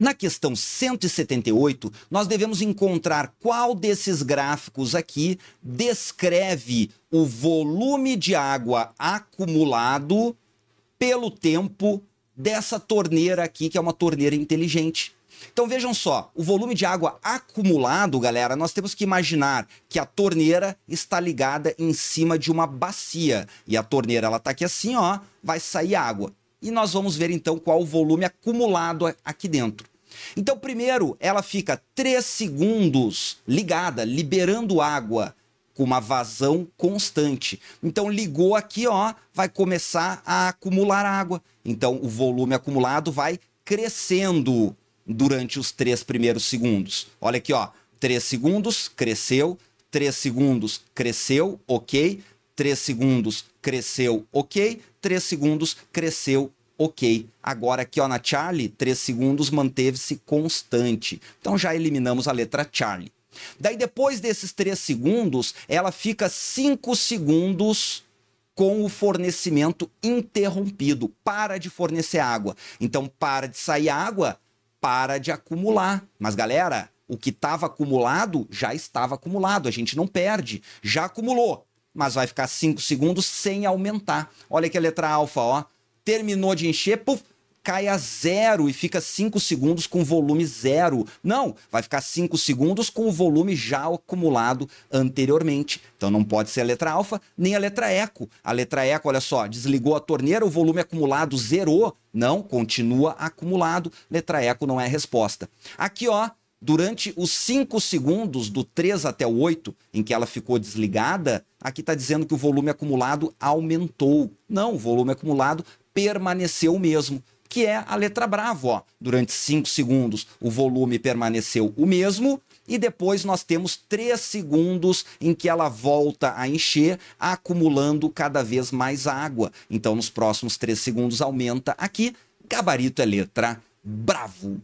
Na questão 178, nós devemos encontrar qual desses gráficos aqui descreve o volume de água acumulado pelo tempo dessa torneira aqui, que é uma torneira inteligente. Então vejam só, o volume de água acumulado, galera, nós temos que imaginar que a torneira está ligada em cima de uma bacia. E a torneira ela tá aqui assim, ó, vai sair água e nós vamos ver então qual o volume acumulado aqui dentro. Então, primeiro, ela fica 3 segundos ligada, liberando água com uma vazão constante. Então, ligou aqui, ó, vai começar a acumular água. Então, o volume acumulado vai crescendo durante os três primeiros segundos. Olha aqui, ó, 3 segundos, cresceu, 3 segundos, cresceu, ok. 3 segundos, cresceu, ok. 3 segundos, cresceu, ok. Agora aqui ó, na Charlie, 3 segundos manteve-se constante. Então já eliminamos a letra Charlie. Daí depois desses 3 segundos, ela fica 5 segundos com o fornecimento interrompido. Para de fornecer água. Então para de sair água, para de acumular. Mas galera, o que estava acumulado já estava acumulado, a gente não perde, já acumulou mas vai ficar 5 segundos sem aumentar. Olha que a letra alfa, ó. Terminou de encher, puf, cai a zero e fica 5 segundos com volume zero. Não, vai ficar 5 segundos com o volume já acumulado anteriormente. Então não pode ser a letra alfa nem a letra eco. A letra eco, olha só, desligou a torneira, o volume acumulado zerou. Não, continua acumulado. Letra eco não é resposta. Aqui, ó, durante os 5 segundos, do 3 até o 8, em que ela ficou desligada, aqui está dizendo que o volume acumulado aumentou. Não, o volume acumulado permaneceu o mesmo, que é a letra bravo. Ó. Durante 5 segundos, o volume permaneceu o mesmo. E depois nós temos 3 segundos em que ela volta a encher, acumulando cada vez mais água. Então, nos próximos 3 segundos aumenta aqui. Gabarito é letra bravo.